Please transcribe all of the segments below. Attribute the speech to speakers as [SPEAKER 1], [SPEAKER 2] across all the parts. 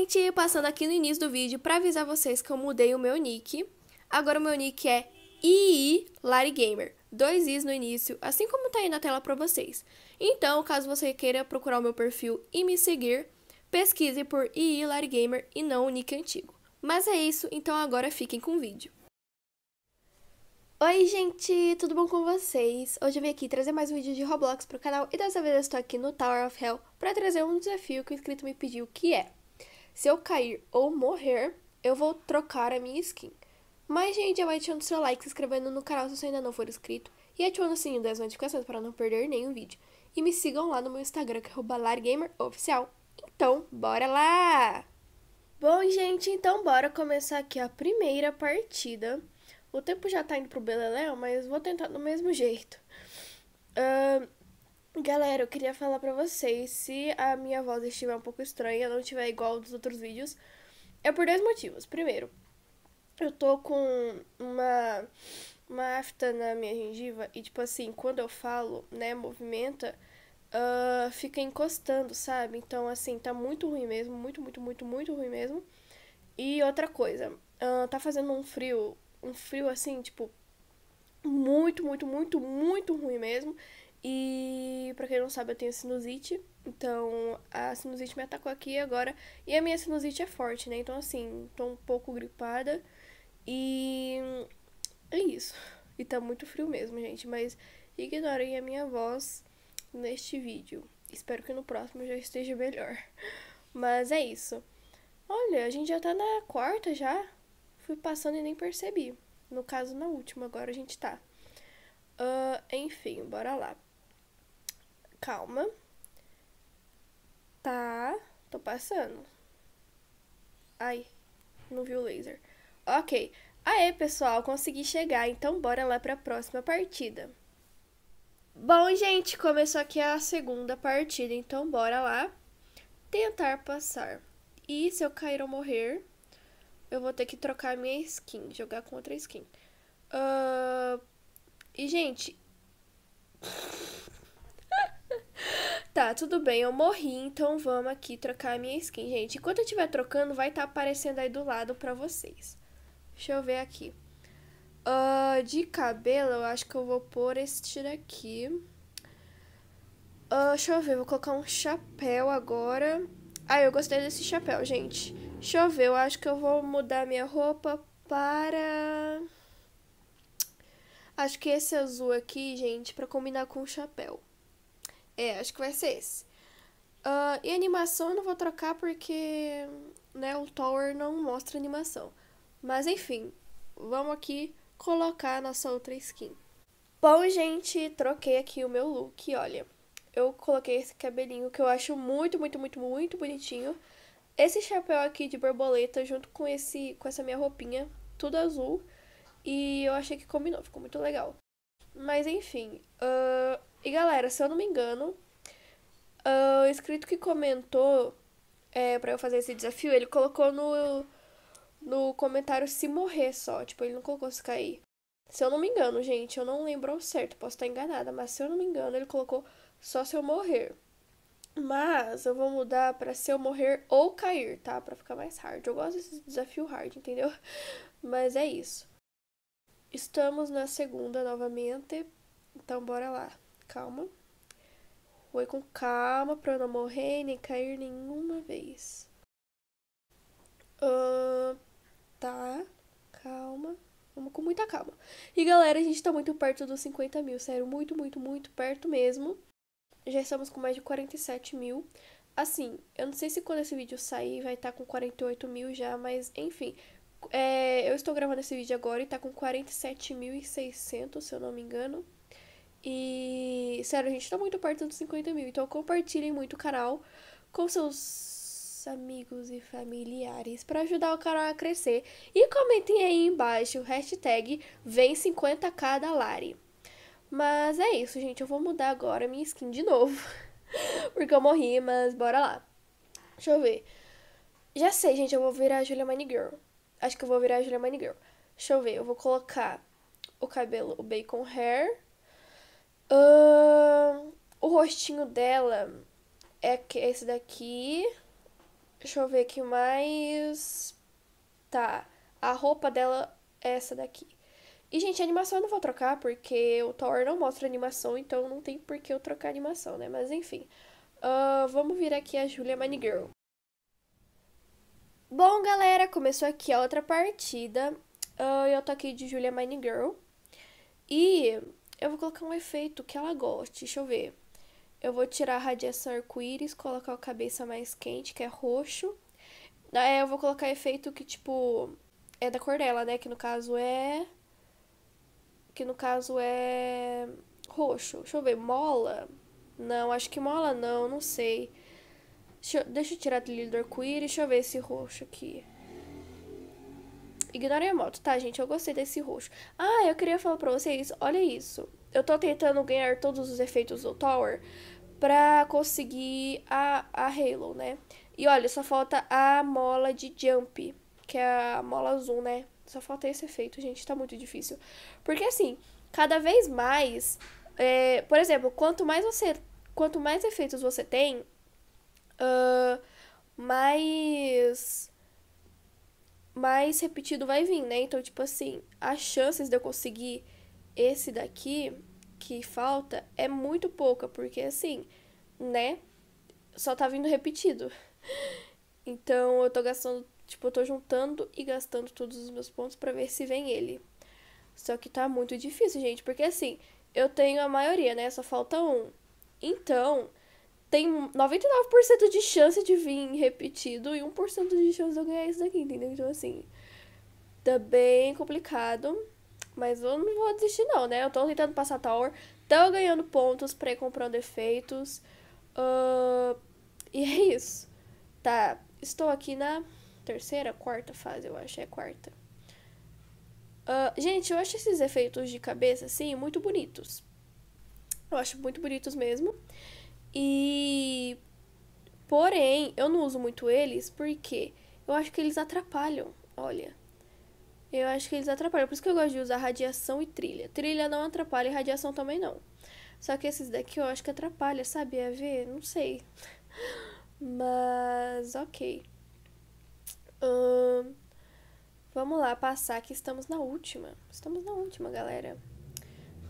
[SPEAKER 1] gente, passando aqui no início do vídeo para avisar vocês que eu mudei o meu nick. Agora o meu nick é II Lari Gamer. Dois Is no início, assim como tá aí na tela para vocês. Então, caso você queira procurar o meu perfil e me seguir, pesquise por II Lari Gamer e não o nick antigo. Mas é isso, então agora fiquem com o vídeo. Oi gente, tudo bom com vocês? Hoje eu vim aqui trazer mais um vídeo de Roblox pro canal e dessa vez eu estou aqui no Tower of Hell para trazer um desafio que o inscrito me pediu que é se eu cair ou morrer, eu vou trocar a minha skin. Mas, gente, já vai deixando seu like, se inscrevendo no canal se você ainda não for inscrito e ativando o sininho das notificações para não perder nenhum vídeo. E me sigam lá no meu Instagram, que é largameroficial. Então, bora lá! Bom, gente, então bora começar aqui a primeira partida. O tempo já tá indo pro Beleléu, mas vou tentar do mesmo jeito. Uh, Galera, eu queria falar pra vocês, se a minha voz estiver um pouco estranha, não estiver igual dos outros vídeos, é por dois motivos. Primeiro, eu tô com uma, uma afta na minha gengiva e, tipo assim, quando eu falo, né, movimenta, uh, fica encostando, sabe? Então, assim, tá muito ruim mesmo, muito, muito, muito, muito ruim mesmo. E outra coisa, uh, tá fazendo um frio, um frio, assim, tipo, muito, muito, muito, muito ruim mesmo. E para quem não sabe, eu tenho sinusite. Então, a sinusite me atacou aqui agora. E a minha sinusite é forte, né? Então, assim, tô um pouco gripada. E é isso. E tá muito frio mesmo, gente. Mas ignorem a minha voz neste vídeo. Espero que no próximo já esteja melhor. Mas é isso. Olha, a gente já tá na quarta já. Fui passando e nem percebi. No caso, na última, agora a gente tá. Uh, enfim, bora lá. Calma. Tá. Tô passando. Ai, não vi o laser. Ok. Aê, pessoal, consegui chegar, então bora lá pra próxima partida. Bom, gente, começou aqui a segunda partida, então bora lá tentar passar. E se eu cair ou morrer, eu vou ter que trocar minha skin, jogar com outra skin. Uh... E, gente... Tá, tudo bem, eu morri, então vamos aqui trocar a minha skin, gente. Enquanto eu estiver trocando, vai estar tá aparecendo aí do lado pra vocês. Deixa eu ver aqui. Uh, de cabelo, eu acho que eu vou pôr este daqui. Uh, deixa eu ver, vou colocar um chapéu agora. Ah, eu gostei desse chapéu, gente. Deixa eu ver, eu acho que eu vou mudar minha roupa para... Acho que esse azul aqui, gente, pra combinar com o chapéu. É, acho que vai ser esse. Uh, e animação eu não vou trocar porque né, o Tower não mostra animação. Mas enfim, vamos aqui colocar a nossa outra skin. Bom, gente, troquei aqui o meu look, olha. Eu coloquei esse cabelinho que eu acho muito, muito, muito, muito bonitinho. Esse chapéu aqui de borboleta junto com, esse, com essa minha roupinha, tudo azul. E eu achei que combinou, ficou muito legal. Mas enfim, uh, e galera, se eu não me engano, uh, o inscrito que comentou é, para eu fazer esse desafio, ele colocou no, no comentário se morrer só. Tipo, ele não colocou se cair. Se eu não me engano, gente, eu não lembro ao certo, posso estar enganada, mas se eu não me engano, ele colocou só se eu morrer. Mas eu vou mudar para se eu morrer ou cair, tá? Para ficar mais hard. Eu gosto desse desafio hard, entendeu? Mas é isso. Estamos na segunda novamente, então bora lá calma. foi com calma para eu não morrer nem cair nenhuma vez. Uh, tá, calma. Vamos com muita calma. E galera, a gente tá muito perto dos 50 mil, sério, muito, muito, muito perto mesmo. Já estamos com mais de 47 mil. Assim, eu não sei se quando esse vídeo sair vai estar tá com 48 mil já, mas enfim. É, eu estou gravando esse vídeo agora e tá com 47.600, se eu não me engano. E, sério, a gente tá muito perto dos 50 mil. Então, compartilhem muito o canal com seus amigos e familiares para ajudar o canal a crescer. E comentem aí embaixo, o hashtag vem 50k da Lari. Mas é isso, gente. Eu vou mudar agora minha skin de novo. Porque eu morri, mas bora lá. Deixa eu ver. Já sei, gente. Eu vou virar a Julia Money Girl. Acho que eu vou virar a Julia Money Girl. Deixa eu ver. Eu vou colocar o cabelo, o bacon hair Uh, o rostinho dela é, é esse daqui. Deixa eu ver aqui mais. Tá. A roupa dela é essa daqui. E, gente, a animação eu não vou trocar, porque o Thor não mostra animação, então não tem por que eu trocar animação, né? Mas, enfim. Uh, vamos vir aqui a Julia Girl Bom, galera, começou aqui a outra partida. Uh, eu aqui de Julia Girl E eu vou colocar um efeito que ela goste, deixa eu ver. Eu vou tirar a radiação arco-íris, colocar a cabeça mais quente, que é roxo. Daí eu vou colocar efeito que, tipo, é da cor dela, né? Que no caso é. Que no caso é. Roxo. Deixa eu ver. Mola? Não, acho que mola não, não sei. Deixa eu, deixa eu tirar do arco-íris, deixa eu ver esse roxo aqui. Ignorem a moto, tá, gente? Eu gostei desse roxo. Ah, eu queria falar pra vocês, olha isso. Eu tô tentando ganhar todos os efeitos do Tower pra conseguir a, a Halo, né? E olha, só falta a mola de Jump, que é a mola azul, né? Só falta esse efeito, gente, tá muito difícil. Porque assim, cada vez mais... É, por exemplo, quanto mais você... Quanto mais efeitos você tem... Uh, mais mais repetido vai vir, né? Então, tipo assim, as chances de eu conseguir esse daqui que falta é muito pouca, porque assim, né? Só tá vindo repetido. Então, eu tô gastando, tipo, eu tô juntando e gastando todos os meus pontos para ver se vem ele. Só que tá muito difícil, gente, porque assim, eu tenho a maioria, né? Só falta um. Então, tem 99% de chance de vir repetido e 1% de chance de eu ganhar isso daqui, entendeu? Então, assim, tá bem complicado. Mas eu não vou desistir, não, né? Eu tô tentando passar Tower, tô ganhando pontos pré comprando efeitos. Uh, e é isso. Tá, estou aqui na terceira, quarta fase, eu acho, é quarta. Uh, gente, eu acho esses efeitos de cabeça, assim, muito bonitos. Eu acho muito bonitos mesmo. E. Porém, eu não uso muito eles porque eu acho que eles atrapalham. Olha. Eu acho que eles atrapalham. Por isso que eu gosto de usar radiação e trilha. Trilha não atrapalha e radiação também não. Só que esses daqui eu acho que atrapalha, sabe? A ver? Não sei. Mas, ok. vamos lá passar que estamos na última. Estamos na última, galera.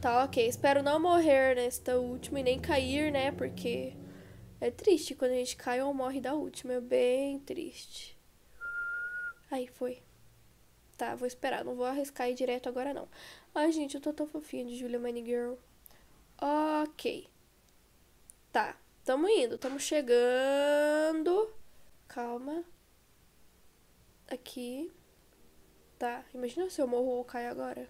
[SPEAKER 1] Tá ok. Espero não morrer nesta última e nem cair, né? Porque é triste quando a gente cai ou morre da última. É bem triste. Aí foi. Tá, vou esperar. Não vou arriscar ir direto agora, não. Ai, gente, eu tô tão fofinha de Julia Girl Ok. Tá. Tamo indo. Tamo chegando. Calma. Aqui. Tá. Imagina se eu morro ou caio agora.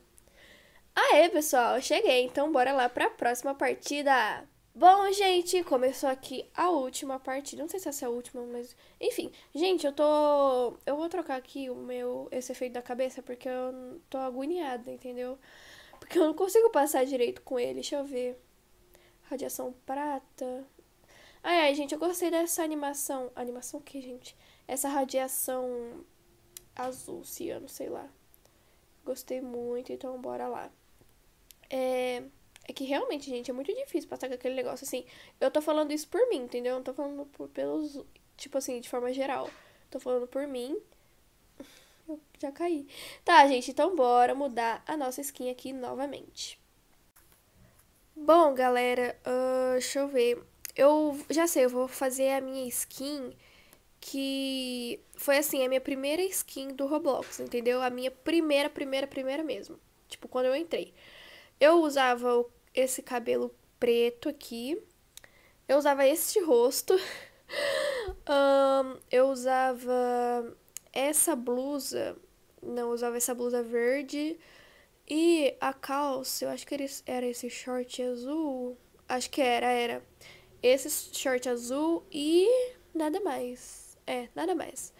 [SPEAKER 1] Aê, pessoal, cheguei, então bora lá para a próxima partida. Bom, gente, começou aqui a última partida. Não sei se essa é a última, mas. Enfim, gente, eu tô. Eu vou trocar aqui o meu. Esse efeito da cabeça, porque eu tô agoniada, entendeu? Porque eu não consigo passar direito com ele. Deixa eu ver. Radiação prata. Ai, ai, gente, eu gostei dessa animação. Animação o que, gente? Essa radiação azul, ciano, sei lá. Gostei muito, então bora lá. É, é que realmente, gente, é muito difícil passar com aquele negócio assim. Eu tô falando isso por mim, entendeu? Eu não tô falando por, pelos. Tipo assim, de forma geral. Tô falando por mim. Eu já caí. Tá, gente, então bora mudar a nossa skin aqui novamente. Bom, galera, uh, deixa eu ver. Eu já sei, eu vou fazer a minha skin que foi assim, a minha primeira skin do Roblox, entendeu? A minha primeira, primeira, primeira mesmo. Tipo, quando eu entrei. Eu usava esse cabelo preto aqui. Eu usava este rosto. um, eu usava essa blusa. Não, usava essa blusa verde. E a calça, eu acho que era esse short azul. Acho que era, era. Esse short azul e nada mais. É, nada mais.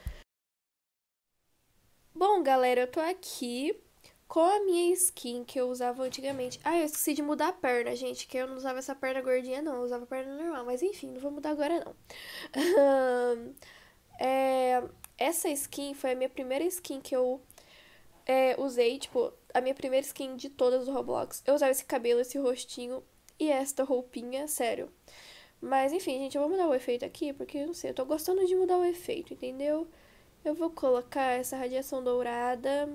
[SPEAKER 1] Bom, galera, eu tô aqui com a minha skin que eu usava antigamente. Ah, eu esqueci de mudar a perna, gente, que eu não usava essa perna gordinha, não. Eu usava perna normal, mas enfim, não vou mudar agora, não. é, essa skin foi a minha primeira skin que eu é, usei, tipo, a minha primeira skin de todas do Roblox. Eu usava esse cabelo, esse rostinho e esta roupinha, sério. Mas enfim, gente, eu vou mudar o efeito aqui, porque eu não sei, eu tô gostando de mudar o efeito, entendeu? Eu vou colocar essa radiação dourada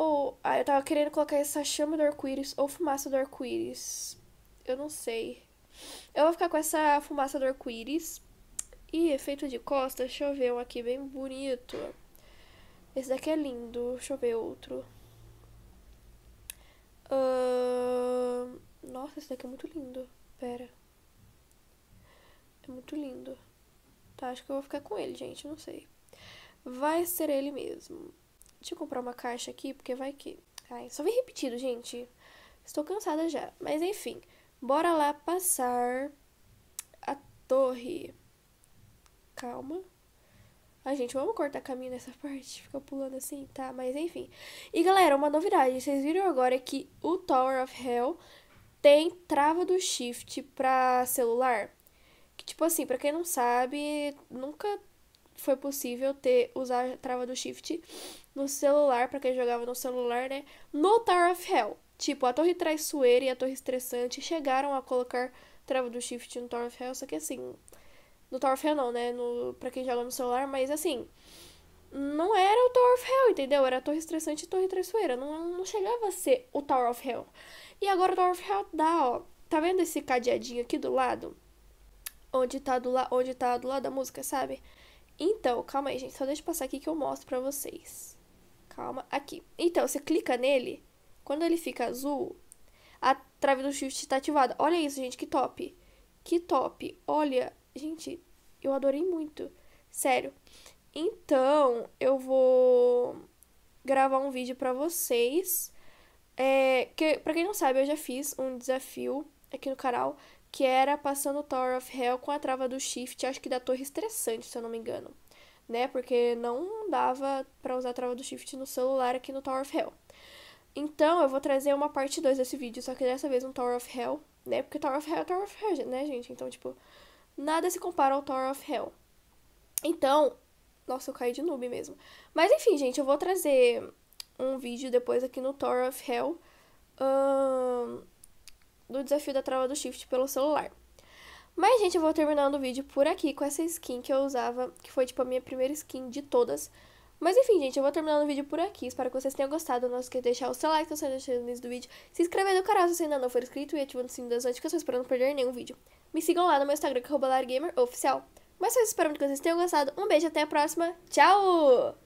[SPEAKER 1] ou, ah, eu tava querendo colocar essa chama do arco-íris ou fumaça do arco-íris. Eu não sei. Eu vou ficar com essa fumaça do arco-íris. E efeito de costa, deixa eu ver um aqui bem bonito. Esse daqui é lindo, deixa eu ver outro. Uh... Nossa, esse daqui é muito lindo. Pera. É muito lindo. Tá, acho que eu vou ficar com ele, gente, não sei. Vai ser ele mesmo. Deixa eu comprar uma caixa aqui, porque vai que. Ai, só vem repetido, gente. Estou cansada já. Mas enfim, bora lá passar a torre. Calma. Ai, gente, vamos cortar caminho nessa parte, fica pulando assim, tá? Mas enfim. E galera, uma novidade, vocês viram agora que o Tower of Hell tem trava do shift pra celular? Que tipo assim, pra quem não sabe, nunca foi possível ter usar a trava do Shift no celular, para quem jogava no celular, né? No Tower of Hell. Tipo, a torre traiçoeira e a torre estressante chegaram a colocar trava do Shift no Tower of Hell, só que assim. No Tower of Hell não, né? No, pra quem joga no celular, mas assim. Não era o Tower of Hell, entendeu? Era a torre estressante e a torre traiçoeira. Não, não chegava a ser o Tower of Hell. E agora o Tower of Hell dá, ó. Tá vendo esse cadeadinho aqui do lado? Onde tá do, la onde tá do lado da música, sabe? Então, calma aí, gente. Só deixa eu passar aqui que eu mostro pra vocês. Calma. Aqui. Então, você clica nele. Quando ele fica azul, a trave do shift tá ativada. Olha isso, gente. Que top. Que top. Olha. Gente, eu adorei muito. Sério. Então, eu vou gravar um vídeo pra vocês. É, que, pra quem não sabe, eu já fiz um desafio aqui no canal que era passando o Tower of Hell com a trava do Shift, acho que da torre estressante, se eu não me engano. Né? Porque não dava para usar a trava do Shift no celular aqui no Tower of Hell. Então, eu vou trazer uma parte 2 desse vídeo, só que dessa vez um Tower of Hell, né? Porque Tower of Hell é Tower of Hell, né, gente? Então, tipo, nada se compara ao Tower of Hell. Então, nossa, eu caí de noob mesmo. Mas enfim, gente, eu vou trazer um vídeo depois aqui no Tower of Hell. Um do desafio da trava do shift pelo celular. Mas, gente, eu vou terminando o vídeo por aqui com essa skin que eu usava, que foi, tipo, a minha primeira skin de todas. Mas, enfim, gente, eu vou terminando o vídeo por aqui. Espero que vocês tenham gostado. Não esqueça de deixar o seu like, se você deixou no início do vídeo, se inscrever no canal se você ainda não for inscrito e ativando o sininho das notificações para não perder nenhum vídeo. Me sigam lá no meu Instagram, que é largamer oficial. Mas, eu espero muito que vocês tenham gostado. Um beijo, até a próxima. Tchau!